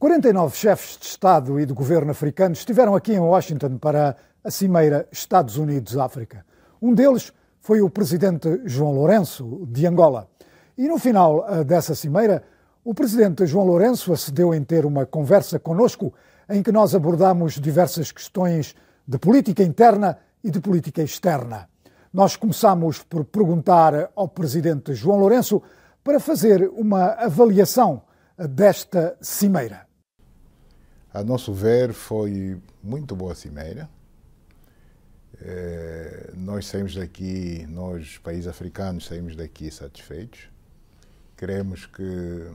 49 chefes de Estado e de governo africanos estiveram aqui em Washington para a cimeira Estados Unidos-África. Um deles foi o presidente João Lourenço, de Angola. E no final eh, dessa cimeira, o presidente João Lourenço acedeu em ter uma conversa conosco em que nós abordamos diversas questões de política interna e de política externa. Nós começamos por perguntar ao presidente João Lourenço para fazer uma avaliação eh, desta cimeira. A nosso ver, foi muito boa a cimeira. É, nós saímos daqui, nós, países africanos, saímos daqui satisfeitos. Creemos que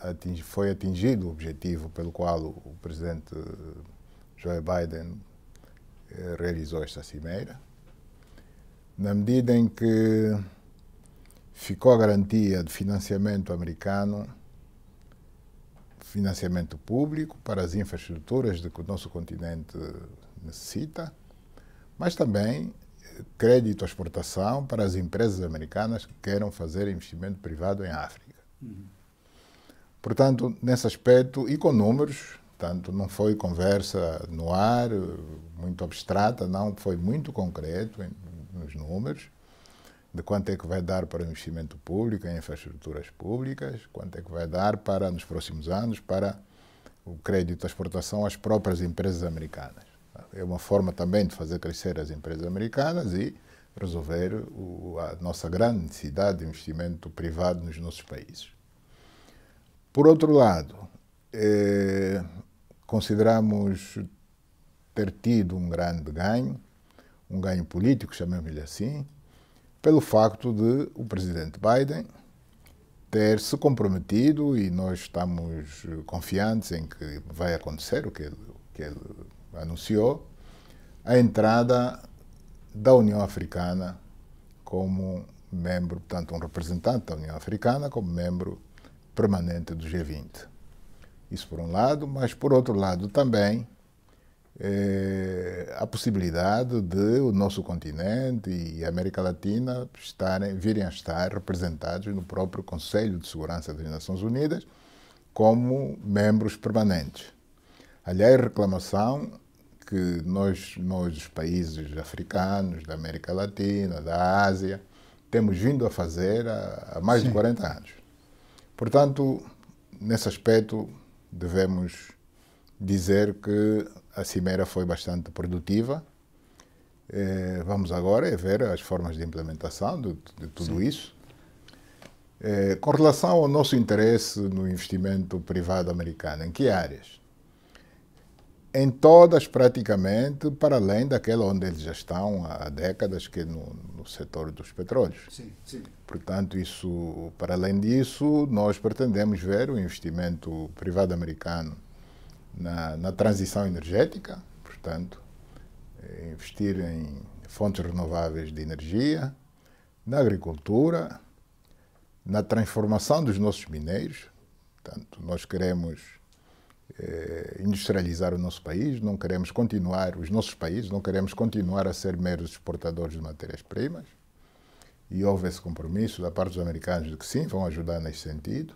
atingi, foi atingido o objetivo pelo qual o presidente Joe Biden é, realizou esta cimeira. Na medida em que ficou a garantia de financiamento americano financiamento público para as infraestruturas de que o nosso continente necessita, mas também eh, crédito à exportação para as empresas americanas que queiram fazer investimento privado em África. Uhum. Portanto, nesse aspecto, e com números, tanto não foi conversa no ar, eh, muito abstrata, não, foi muito concreto nos números de quanto é que vai dar para o investimento público em infraestruturas públicas, quanto é que vai dar para, nos próximos anos, para o crédito à exportação às próprias empresas americanas. É uma forma também de fazer crescer as empresas americanas e resolver o, a nossa grande necessidade de investimento privado nos nossos países. Por outro lado, é, consideramos ter tido um grande ganho, um ganho político, chamemos-lhe assim, pelo facto de o presidente Biden ter se comprometido e nós estamos eh, confiantes em que vai acontecer o que ele, que ele anunciou a entrada da União Africana como membro, portanto, um representante da União Africana como membro permanente do G20. Isso por um lado, mas por outro lado também é, a possibilidade de o nosso continente e a América Latina estarem, virem a estar representados no próprio Conselho de Segurança das Nações Unidas como membros permanentes. Aliás, reclamação que nós, nós, os países africanos, da América Latina, da Ásia, temos vindo a fazer há, há mais Sim. de 40 anos. Portanto, nesse aspecto, devemos dizer que a cimeira foi bastante produtiva. É, vamos agora é ver as formas de implementação de, de tudo Sim. isso. É, com relação ao nosso interesse no investimento privado americano, em que áreas? Em todas, praticamente, para além daquela onde eles já estão há décadas, que é no, no setor dos petróleos. Sim, sim. Portanto, isso, para além disso, nós pretendemos ver o investimento privado americano na, na transição energética, portanto, eh, investir em fontes renováveis de energia, na agricultura, na transformação dos nossos mineiros. Portanto, nós queremos eh, industrializar o nosso país, não queremos continuar, os nossos países, não queremos continuar a ser meros exportadores de matérias-primas. E houve esse compromisso da parte dos americanos de que sim, vão ajudar nesse sentido.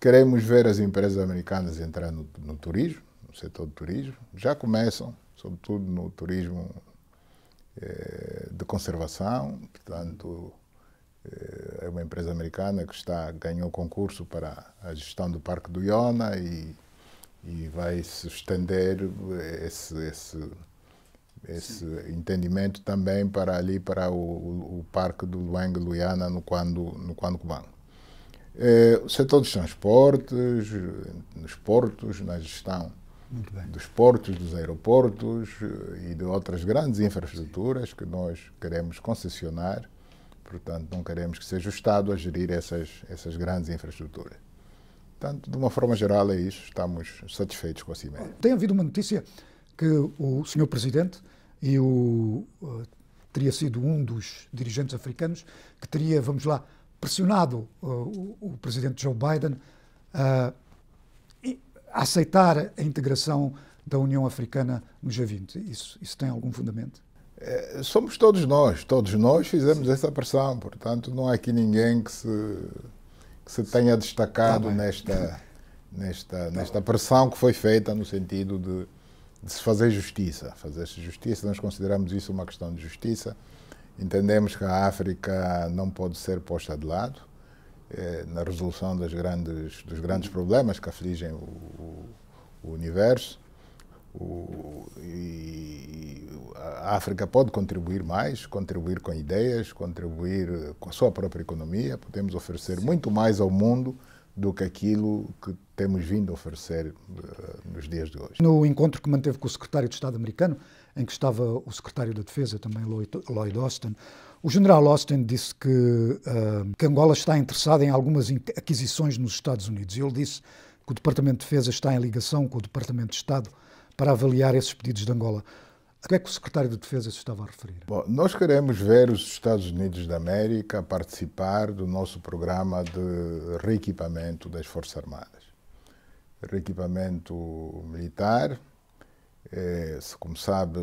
Queremos ver as empresas americanas entrar no, no turismo, no setor do turismo. Já começam, sobretudo no turismo eh, de conservação. Portanto, eh, é uma empresa americana que está, ganhou concurso para a gestão do Parque do Iona e, e vai se estender eh, esse, esse, esse entendimento também para ali, para o, o, o Parque do Luang Luiana, no Quando, no Quando Cubango. É, o setor dos transportes, nos portos, na gestão dos portos, dos aeroportos eh, e de outras grandes infraestruturas que nós queremos concessionar. Portanto, não queremos que seja o Estado a gerir essas, essas grandes infraestruturas. Portanto, de uma forma geral, é isso. Estamos satisfeitos com a CIMER. Tem havido uma notícia que o Sr. Presidente e o. Uh, teria sido um dos dirigentes africanos que teria, vamos lá, pressionado uh, o, o, presidente Joe Biden uh, eh, a aceitar a integração da União Africana no G20. Isso, isso tem algum fundamento? É, somos todos nós, todos nós fizemos Sim. essa pressão, portanto não há aqui ninguém que se, que se tenha tá destacado tá nesta, nesta, nesta pressão que foi feita no sentido de, de se fazer justiça, fazer-se justiça, nós consideramos isso uma questão de justiça Entendemos que a África não pode ser posta de lado eh, na resolução das grandes, dos grandes problemas que afligem o, o, o universo. O, e, a África pode contribuir mais, contribuir com ideias, contribuir eh, com a sua própria economia. Podemos oferecer Sim. muito mais ao mundo do que aquilo que temos vindo a oferecer uh, nos dias de hoje. No encontro que manteve com o secretário de Estado americano, em que estava o secretário da Defesa, também Lloyd Austin, o general Austin disse que, uh, que Angola está interessada em algumas aquisições nos Estados Unidos. Ele disse que o Departamento de Defesa está em ligação com o Departamento de Estado para avaliar esses pedidos de Angola. A que é que o secretário de Defesa se estava a referir? Bom, nós queremos ver os Estados Unidos da América participar do nosso programa de reequipamento das Forças Armadas. Reequipamento militar, é, se, como sabe,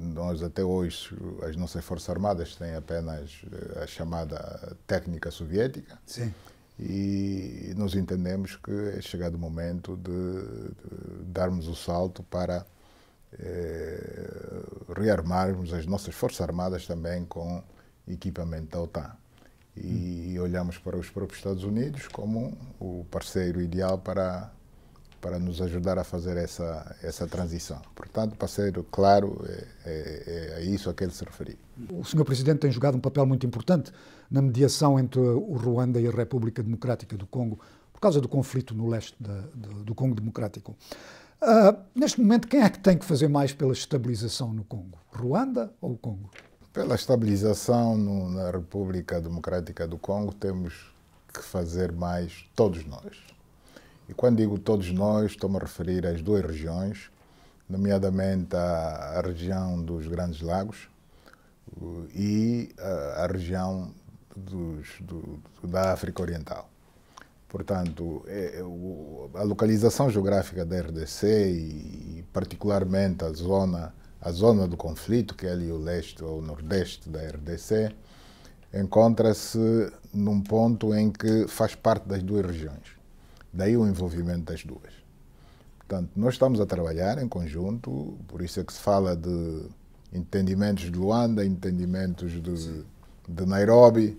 nós até hoje, as nossas Forças Armadas têm apenas eh, a chamada técnica soviética. Sim. E nós entendemos que é chegado o momento de, de darmos o salto para eh, rearmarmos as nossas Forças Armadas também com equipamento da OTAN. E hum. olhamos para os próprios Estados Unidos como o parceiro ideal para para nos ajudar a fazer essa, essa transição. Portanto, para ser claro, é, é, é, a isso a que ele se referiu. O senhor Presidente tem jogado um papel muito importante na mediação entre o Ruanda e a República Democrática do Congo, por causa do conflito no leste da, do, do, Congo Democrático. Uh, neste momento, quem é que tem que fazer mais pela estabilização no Congo? Ruanda ou o Congo? Pela estabilização no, na República Democrática do Congo, temos que fazer mais todos nós e quando digo todos nós, estou-me a referir às duas regiões, nomeadamente a, a região dos Grandes Lagos uh, e a, a região dos, do, da África Oriental. Portanto, é, é o, a localização geográfica da RDC e, e, particularmente a zona, a zona do conflito, que é ali o leste ou o nordeste da RDC, encontra-se num ponto em que faz parte das duas regiões. Daí o envolvimento das duas. Portanto, nós estamos a trabalhar em conjunto, por isso é que se fala de entendimentos de Luanda, entendimentos de, de Nairobi,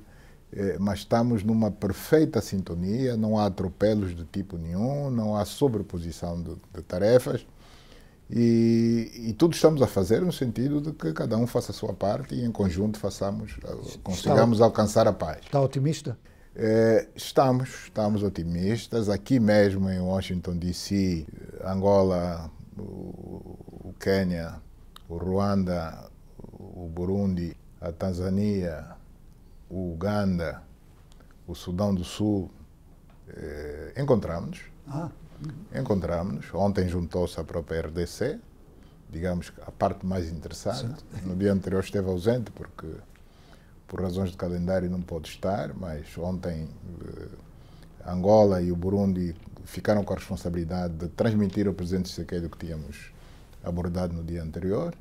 eh, mas estamos numa perfeita sintonia, não há atropelos de tipo nenhum, não há sobreposição de, de tarefas. E, e, tudo estamos a fazer no sentido de que cada um faça a sua parte e em conjunto façamos, consigamos está, alcançar a paz. Está otimista? É, estamos, estamos otimistas. Aqui mesmo em Washington, D.C., Angola, o, o Quênia, o Ruanda, o Burundi, a Tanzânia, o Uganda, o Sudão do Sul, eh, encontramos-nos. Ah. Uhum. Encontramos-nos. Ontem juntou-se a própria RDC, digamos que a parte mais interessante. Sim. No dia anterior esteve ausente porque por razões de calendário não pode estar, mas ontem eh, Angola e o Burundi ficaram com a responsabilidade de transmitir ao presidente Tshisekedi o que tínhamos abordado no dia anterior.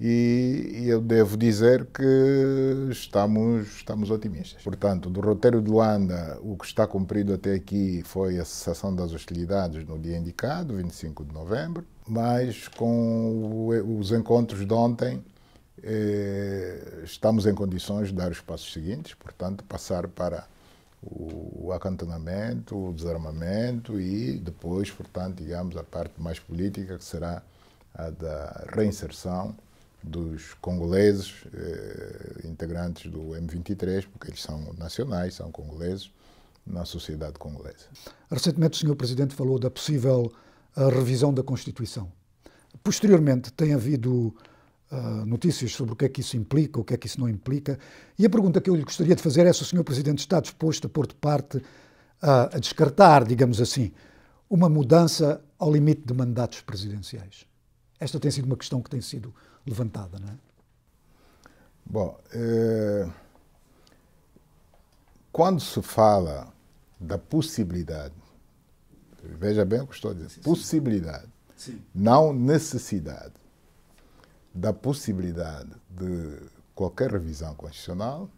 E, e eu devo dizer que estamos, estamos otimistas. Portanto, do roteiro de Luanda, o que está cumprido até aqui foi a cessação das hostilidades no dia indicado, 25 de novembro, mas com os encontros de ontem, eh, estamos em condições de dar os passos seguintes, portanto, passar para o, o acantonamento, o desarmamento e depois, portanto, digamos, a parte mais política, que será a da reinserção dos congoleses eh, integrantes do M23, porque eles são nacionais, são congoleses, na sociedade congolesa. Recentemente, o senhor presidente falou da possível eh, revisão da Constituição. Posteriormente, tem havido ah, notícias sobre o que é que isso implica, o que é que isso não implica. E a pergunta que eu lhe gostaria de fazer é se o Sr. Presidente está disposto a pôr de parte, uh, a descartar, digamos assim, uma mudança ao limite de mandatos presidenciais. Esta tem sido uma questão que tem sido levantada, não é? Bom, eh, quando se fala da possibilidade, veja bem o que estou a dizer, sim, possibilidade, sim. não necessidade, da possibilidade de qualquer revisão constitucional,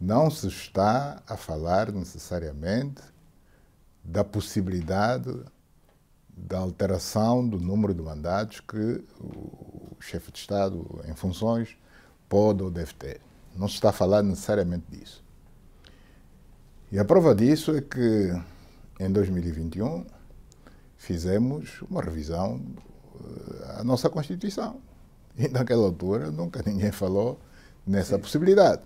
não se está a falar necessariamente da possibilidade da alteração do número de mandatos que o chefe de Estado em funções pode ou deve ter. Não se está a falar necessariamente disso. E a prova disso é que em 2021 fizemos uma revisão a nossa Constituição. E naquela altura nunca ninguém falou nessa Sim. possibilidade.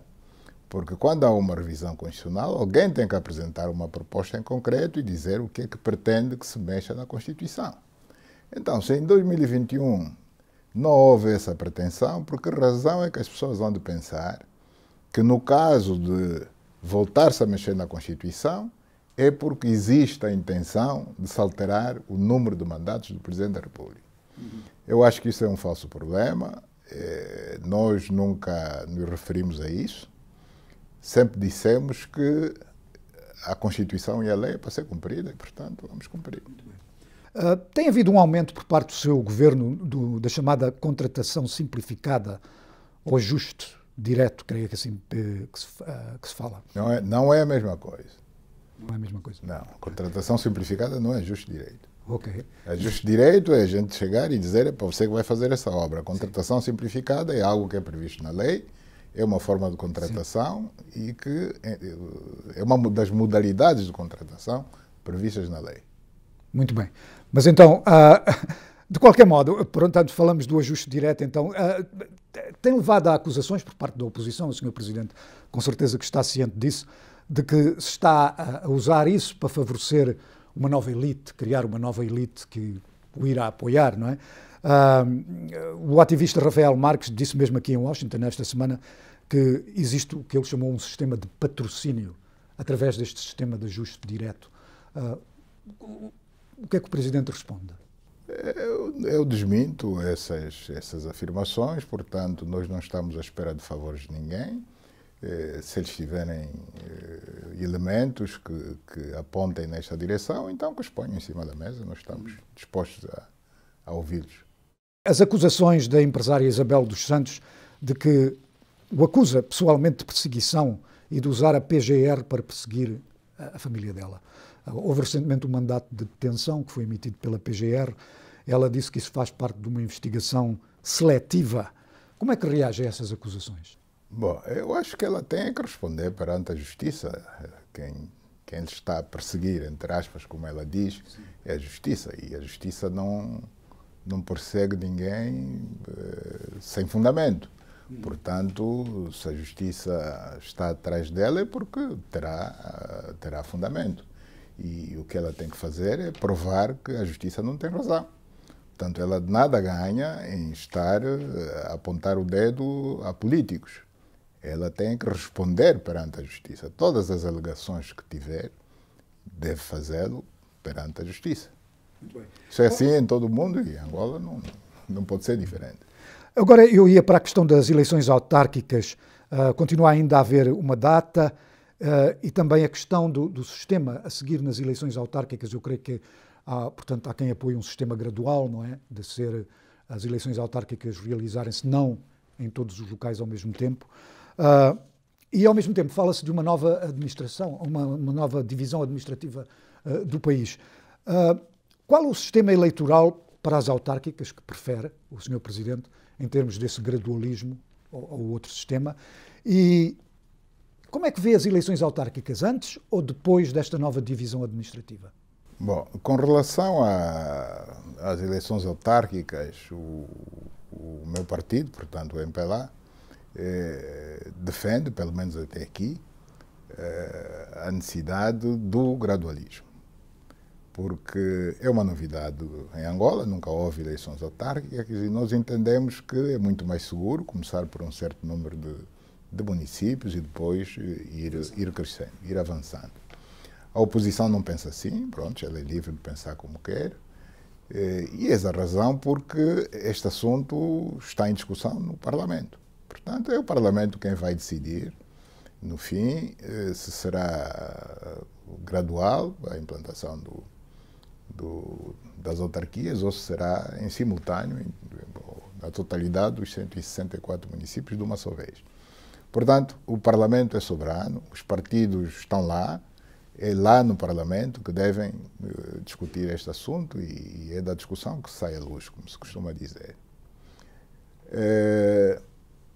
Porque quando há uma revisão constitucional, alguém tem que apresentar uma proposta em concreto e dizer o que é que pretende que se mexa na Constituição. Então, se em 2021 não houve essa pretensão, por que razão é que as pessoas vão de pensar que no caso de voltar-se a mexer na Constituição, é porque existe a intenção de se alterar o número de mandatos do Presidente da República? Eu acho que isso é um falso problema. É, nós nunca nos referimos a isso. Sempre dissemos que a Constituição e a lei é para ser cumprida, e, portanto, vamos cumprir. Uh, tem havido um aumento por parte do seu governo do, da chamada contratação simplificada ou justo, direto, creio que, assim, eh, que, se, uh, que se fala. Não é, não é a mesma coisa. Não é a mesma coisa. Não, contratação simplificada não é justo direito. Ok. ajuste é direito é a gente chegar e dizer, é para você que vai fazer essa obra. A contratação Sim. simplificada é algo que é previsto na lei, é uma forma de contratação Sim. e que é, é uma das modalidades de contratação previstas na lei. Muito bem. Mas então, uh, de qualquer modo, portanto, falamos do ajuste direto, então, uh, tem levado a acusações por parte da oposição, o Sr. Presidente com certeza que está ciente disso, de que se está a usar isso para favorecer uma nova elite, criar uma nova elite que o irá apoiar, não é? Uh, o ativista Rafael Marques disse mesmo aqui em Washington nesta semana que existe o que ele chamou um sistema de patrocínio através deste sistema de ajuste direto. Uh, o que é que o Presidente responde? Eu, é, eu, desminto essas, essas afirmações, portanto, nós não estamos à espera de favores de ninguém. Eh, se eles tiverem eh, elementos que, que, apontem nesta direção, então que os ponham em cima da mesa, nós estamos uhum. dispostos a, a ouvi-los. As acusações da empresária Isabel dos Santos de que o acusa pessoalmente de perseguição e de usar a PGR para perseguir a, a família dela. Houve recentemente um mandato de detenção que foi emitido pela PGR. Ela disse que isso faz parte de uma investigação seletiva. Como é que reage a essas acusações? Bom, eu acho que ela tem que responder perante a justiça. Eh, quem, quem está a perseguir, entre aspas, como ela diz, Sim. é a justiça. E a justiça não, não persegue ninguém eh, sem fundamento. Portanto, se a justiça está atrás dela é porque terá, eh, terá fundamento. E o que ela tem que fazer é provar que a justiça não tem razão. Portanto, ela nada ganha em estar eh, a apontar o dedo a políticos ela tem que responder perante a justiça. Todas as alegações que tiver, deve fazê-lo perante a justiça. Isso é assim em todo o mundo e em Angola não, não pode ser diferente. Agora eu ia para a questão das eleições autárquicas. Uh, continua ainda a haver uma data uh, e também a questão do, do, sistema a seguir nas eleições autárquicas. Eu creio que há, portanto, há quem apoie um sistema gradual, não é? De ser as eleições autárquicas realizarem-se não em todos os locais ao mesmo tempo. Uh, e, ao mesmo tempo, fala-se de uma nova administração, uma, uma nova divisão administrativa uh, do país. Uh, qual o sistema eleitoral para as autárquicas que prefere o Sr. Presidente em termos desse gradualismo ou, ou outro sistema? E como é que vê as eleições autárquicas antes ou depois desta nova divisão administrativa? Bom, com relação às eleições autárquicas, o, o meu partido, portanto o MPLA, defendo eh, defende, pelo menos até aqui, eh, a necessidade do gradualismo. Porque é uma novidade em Angola, nunca houve eleições autárquicas e nós entendemos que é muito mais seguro começar por um certo número de, de municípios e depois eh, ir, ir crescendo, ir avançando. A oposição não pensa assim, pronto, ela é livre de pensar como quer. E essa é a razão porque este assunto está em discussão no Parlamento. Portanto, é o Parlamento quem vai decidir. No fim, eh, se será eh, gradual a implantação do, do, das autarquias ou se será em simultâneo na totalidade dos 164 municípios de uma só vez. Portanto, o Parlamento é soberano, os partidos estão lá, é lá no Parlamento que devem eh, discutir este assunto e, é da discussão que sai a luz, como se costuma dizer. Uh,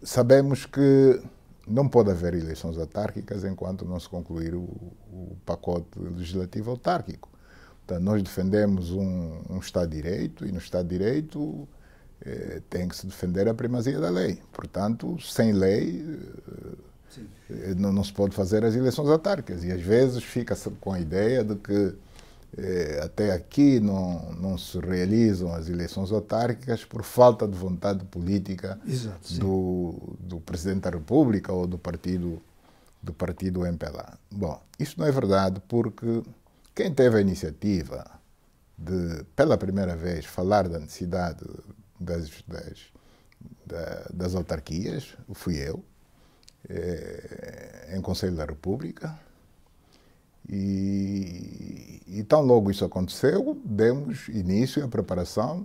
sabemos que não pode haver eleições autárquicas enquanto não se concluir o, o pacote legislativo autárquico. Portanto, nós defendemos um, um, Estado de Direito e no Estado de Direito eh, tem que se defender a primazia da lei. Portanto, sem lei eh, eh, não, não, se pode fazer as eleições autárquicas. E às vezes fica-se com a ideia de que eh, até aqui não, não se realizam as eleições autárquicas por falta de vontade política Exato, do, do presidente da República ou do partido do partido MPLA. Bom, isso não é verdade porque quem teve a iniciativa de, pela primeira vez, falar da necessidade das, das, das autarquias fui eu, eh, em Conselho da República, e, e tão logo isso aconteceu, demos início à preparação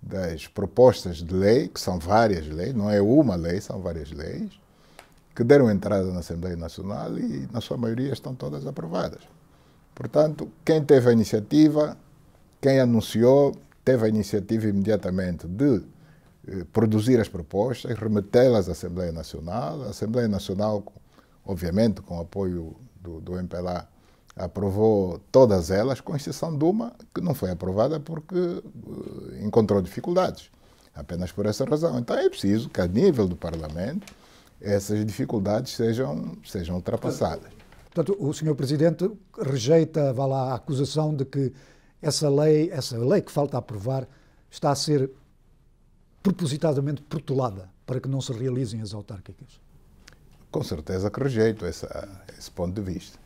das propostas de lei, que são várias leis, não é uma lei, são várias leis, que deram entrada na Assembleia Nacional e, na sua maioria, estão todas aprovadas. Portanto, quem teve a iniciativa, quem anunciou, teve a iniciativa imediatamente de eh, produzir as propostas, remetê-las à Assembleia Nacional. A Assembleia Nacional, obviamente, com o apoio do, do MPLA, aprovou todas elas, com exceção de uma que não foi aprovada porque eh, encontrou dificuldades, apenas por essa razão. Então é preciso que, a nível do Parlamento, essas dificuldades sejam, sejam ultrapassadas. Portanto, o Sr. Presidente rejeita, vá lá, a acusação de que essa lei, essa lei que falta aprovar está a ser propositadamente protelada para que não se realizem as autárquicas. Com certeza que rejeito essa, esse ponto de vista.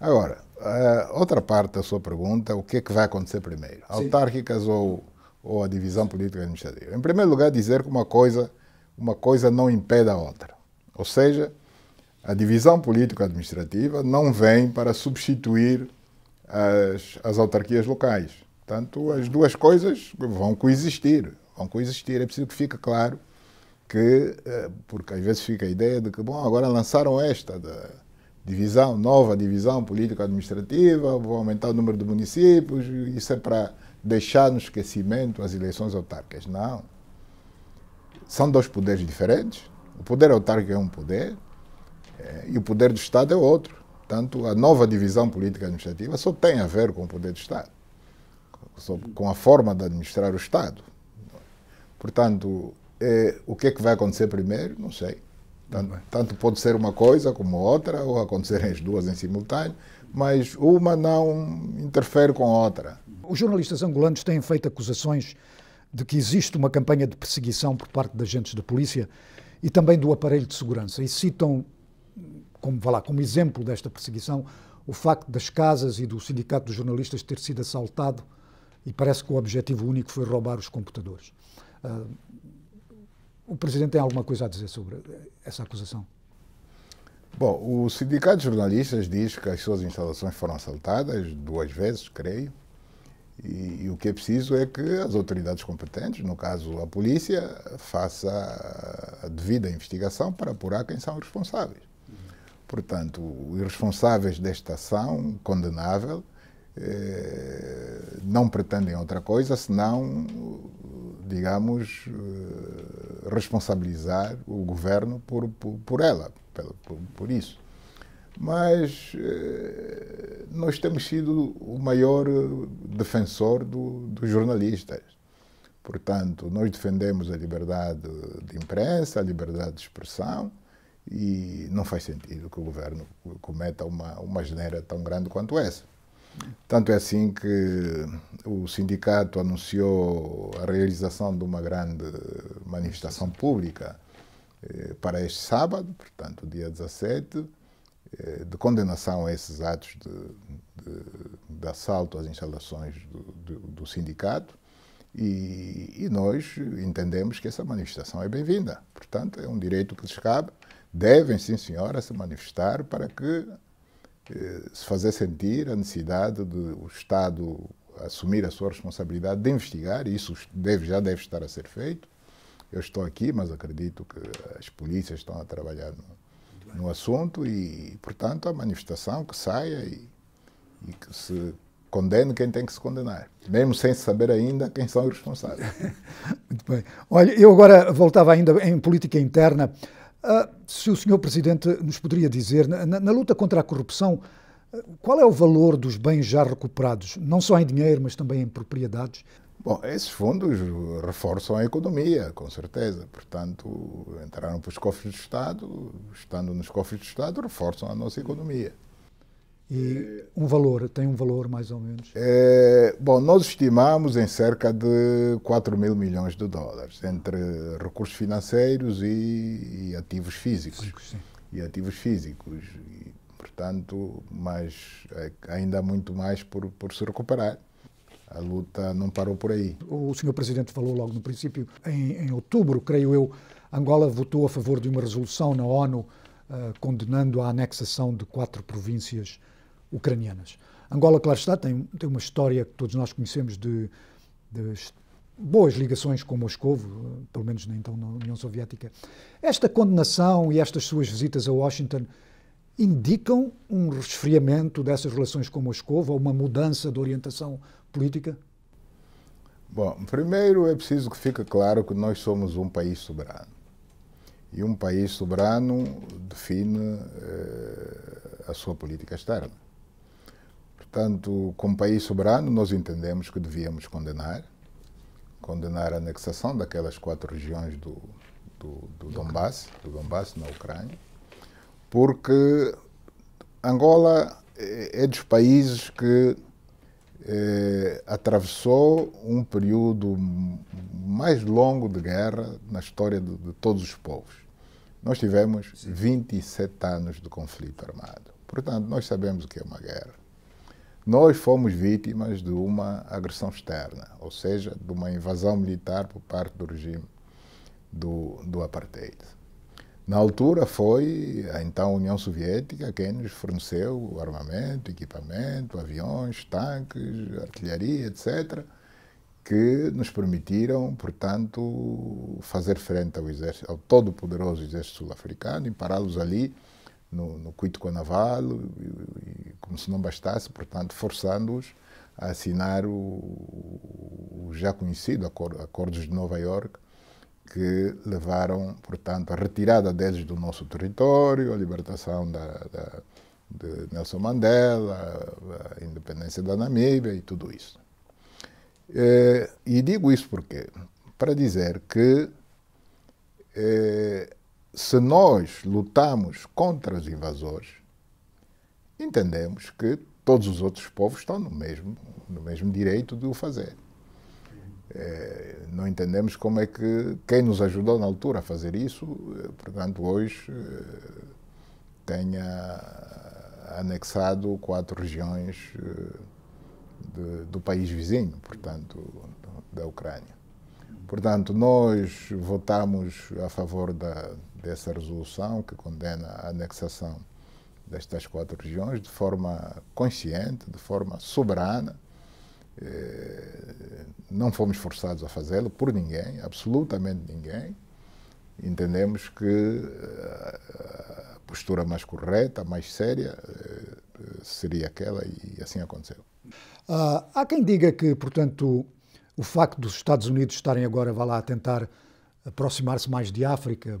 Agora, eh, outra parte da sua pergunta, o que é que vai acontecer primeiro? Sim. Autárquicas ou, ou a divisão política administrativa? Em primeiro lugar, dizer que uma coisa, uma coisa não impede a outra. Ou seja, a divisão político-administrativa não vem para substituir as, as autarquias locais. Portanto, as duas coisas vão coexistir. Vão coexistir. É preciso que fique claro que, eh, porque às vezes fica a ideia de que, bom, agora lançaram esta. da divisão, nova divisão político-administrativa, vou aumentar o número de municípios, isso é para deixar no esquecimento as eleições autárquicas. Não. São dois poderes diferentes. O poder autárquico é um poder é, e o poder do Estado é outro. Portanto, a nova divisão política-administrativa só tem a ver com o poder do Estado, com a forma de administrar o Estado. Portanto, é, o que é que vai acontecer primeiro? Não sei tanto, tanto, pode ser uma coisa como outra, ou acontecerem as duas em simultâneo, mas uma não interfere com a outra. Os jornalistas angolanos têm feito acusações de que existe uma campanha de perseguição por parte de agentes da polícia e também do aparelho de segurança. E citam, como, lá, como exemplo desta perseguição, o facto das casas e do sindicato dos jornalistas ter sido assaltado e parece que o objetivo único foi roubar os computadores. Uh, o Presidente tem alguma coisa a dizer sobre essa acusação? Bom, o Sindicato de Jornalistas diz que as suas instalações foram assaltadas duas vezes, creio. E, e, o que é preciso é que as autoridades competentes, no caso a polícia, faça a devida investigação para apurar quem são os responsáveis. Portanto, os responsáveis desta ação condenável eh, não pretendem outra coisa senão digamos, eh, responsabilizar o governo por, por, por ela, por, por, isso. Mas eh, nós temos sido o maior defensor do, dos jornalistas. Portanto, nós defendemos a liberdade de imprensa, a liberdade de expressão, e não faz sentido que o governo cometa uma, uma geneira tão grande quanto essa. Tanto é assim que o sindicato anunciou a realização de uma grande manifestação pública eh, para este sábado, portanto, dia 17, eh, de condenação a esses atos de, de, de assalto às instalações do, do, do sindicato. E, e, nós entendemos que essa manifestação é bem-vinda. Portanto, é um direito que lhes cabe. Devem, sim, senhora, se manifestar para que se fazer sentir a necessidade de o Estado assumir a sua responsabilidade de investigar, e isso deve, já deve estar a ser feito. Eu estou aqui, mas acredito que as polícias estão a trabalhar no, no assunto e, portanto, a manifestação que saia e, e que se condene quem tem que se condenar, mesmo sem saber ainda quem são os responsáveis. Muito bem. Olha, eu agora voltava ainda em política interna Uh, se o senhor Presidente nos poderia dizer, na, na, luta contra a corrupção, ah, qual é o valor dos bens já recuperados, não só em dinheiro, mas também em propriedades? Bom, esses fundos reforçam a economia, com certeza. Portanto, entraram para os cofres do Estado, estando nos cofres do Estado, reforçam a nossa economia. E um valor, tem um valor mais ou menos? É, bom, nós estimamos em cerca de 4 mil milhões de dólares, entre recursos financeiros e, e ativos físicos. Sim, sim. E ativos físicos. E, portanto, mas é, ainda há muito mais por, por se recuperar. A luta não parou por aí. O senhor Presidente falou logo no princípio, em, em outubro, creio eu, Angola votou a favor de uma resolução na ONU uh, condenando a anexação de quatro províncias ucranianas. Angola, claro está, tem, tem uma história que todos nós conhecemos de, de boas ligações com Moscou, eh, pelo menos então na União Soviética. Esta condenação e estas suas visitas a Washington indicam um resfriamento dessas relações com Moscou ou uma mudança de orientação política? Bom, primeiro é preciso que fique claro que nós somos um país soberano. E um país soberano define eh, a sua política externa. Portanto, como país soberano, nós entendemos que devíamos condenar condenar a anexação daquelas quatro regiões do, do, do Donbass, do Donbass na Ucrânia, porque Angola é, é dos países que eh, atravessou um período mais longo de guerra na história de, de todos os povos. Nós tivemos Sim. 27 anos de conflito armado. Portanto, nós sabemos o que é uma guerra. Nós fomos vítimas de uma agressão externa, ou seja, de uma invasão militar por parte do regime do, do apartheid. Na altura foi então, a então União Soviética quem nos forneceu armamento, equipamento, aviões, tanques, artilharia, etc., que nos permitiram, portanto, fazer frente ao, exército, ao todo-poderoso exército sul-africano e pará-los ali no, no Cuito Conavalo, e, e, como se não bastasse, portanto, forçando-os a assinar o, o já conhecido acordo, Acordos de Nova York, que levaram, portanto, à retirada deles do nosso território, à libertação da, da, de Nelson Mandela, à independência da Namíbia e tudo isso. E, é, e digo isso porque para dizer que é, se nós lutamos contra os invasores, entendemos que todos os outros povos estão no mesmo, no mesmo direito de o fazer. É, não entendemos como é que quem nos ajudou na altura a fazer isso, eh, portanto, hoje eh, tenha anexado quatro regiões eh, de, do país vizinho, portanto, da Ucrânia. Portanto, nós votamos a favor da dessa resolução que condena a anexação destas quatro regiões de forma consciente, de forma soberana. Eh, não fomos forçados a fazê-lo por ninguém, absolutamente ninguém. Entendemos que eh, a postura mais correta, mais séria, eh, seria aquela e assim aconteceu. Ah, há quem diga que, portanto, o facto dos Estados Unidos estarem agora, vá lá, a tentar aproximar-se mais de África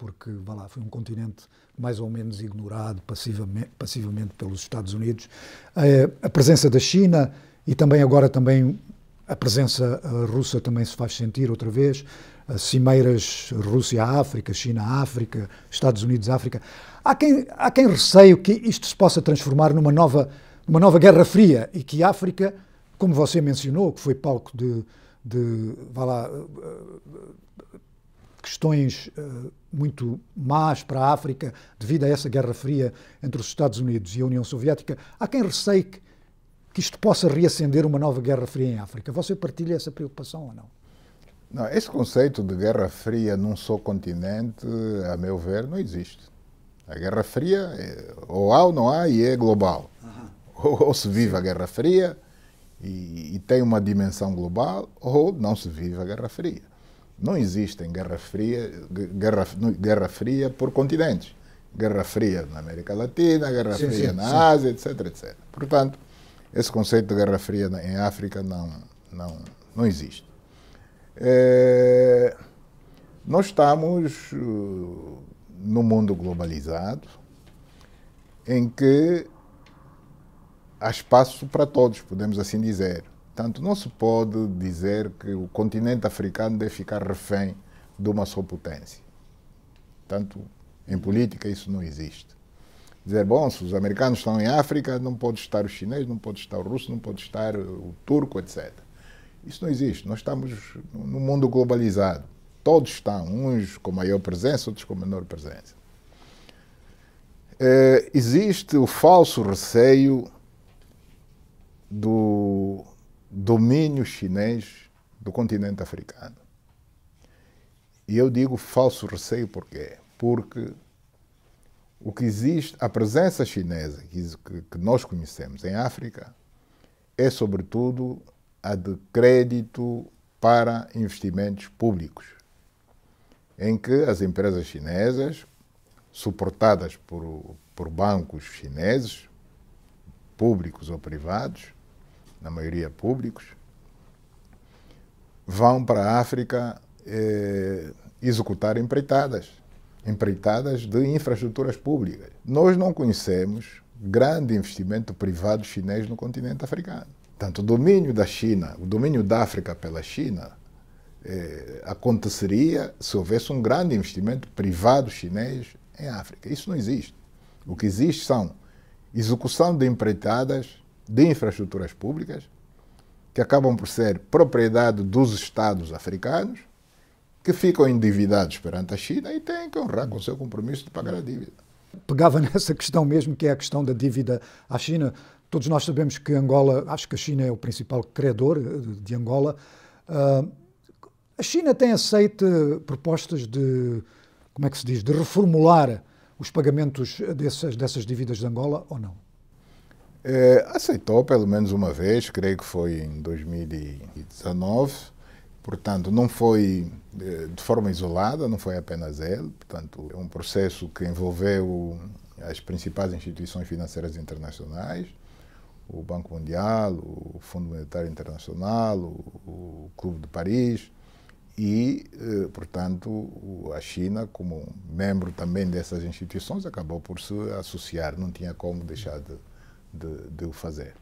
porque vá lá, foi um continente mais ou menos ignorado passivamente, passivamente pelos Estados Unidos. A, eh, a presença da China e também agora também a presença eh, russa também se faz sentir outra vez. Eh, cimeiras Rússia-África, China-África, Estados Unidos-África. Há quem, há quem receio que isto se possa transformar numa nova, numa nova Guerra Fria e que a África, como você mencionou, que foi palco de, de vá lá, questões eh, muito más para a África devido a essa Guerra Fria entre os Estados Unidos e a União Soviética, há quem receie que, que isto possa reacender uma nova Guerra Fria em África. Você partilha essa preocupação ou não? Não, esse conceito de Guerra Fria num só continente, a meu ver, não existe. A Guerra Fria, é, ou há ou não há, e é global. Uhum. Ou, ou, se vive a Guerra Fria e, e, tem uma dimensão global, ou não se vive a Guerra Fria. Não existem guerra fria, guerra, guerra fria por continentes. Guerra fria na América Latina, guerra sim, fria sim, na sim. Ásia, etc, etc. Portanto, esse conceito de guerra fria em África não, não, não existe. É, nós estamos no uh, num mundo globalizado em que há espaço para todos, podemos assim dizer. Portanto, não se pode dizer que o continente africano deve ficar refém de uma só potência. Portanto, em política isso não existe. Dizer, bom, se os americanos estão em África, não pode estar o chinês, não pode estar o russo, não pode estar o turco, etc. Isso não existe. Nós estamos num mundo globalizado. Todos estão, uns com maior presença, outros com menor presença. É, existe o falso receio do domínio chinês do continente africano. E eu digo falso receio por quê? Porque o que existe, a presença chinesa que, que nós conhecemos em África é sobretudo a de crédito para investimentos públicos, em que as empresas chinesas, suportadas por, por bancos chineses, públicos ou privados, na maioria públicos, vão para a África eh, executar empreitadas, empreitadas de infraestruturas públicas. Nós não conhecemos grande investimento privado chinês no continente africano. Tanto o domínio da China, o domínio da África pela China, eh, aconteceria se houvesse um grande investimento privado chinês em África. Isso não existe. O que existe são execução de empreitadas de infraestruturas públicas, que acabam por ser propriedade dos Estados africanos, que ficam endividados perante a China e têm que honrar com o seu compromisso de pagar a dívida. Pegava nessa questão mesmo, que é a questão da dívida à China. Todos nós sabemos que Angola, acho que a China é o principal credor eh, de Angola. Uh, a China tem aceite propostas de, como é que se diz, de reformular os pagamentos dessas, dessas dívidas de Angola ou não? É, aceitou pelo menos uma vez, creio que foi em 2019. Portanto, não foi é, de forma isolada, não foi apenas ele. Portanto, é um processo que envolveu as principais instituições financeiras internacionais, o Banco Mundial, o Fundo Monetário Internacional, o, Clube de Paris e, é, portanto, a China, como membro também dessas instituições, acabou por se associar, não tinha como deixar de de, de o fazer.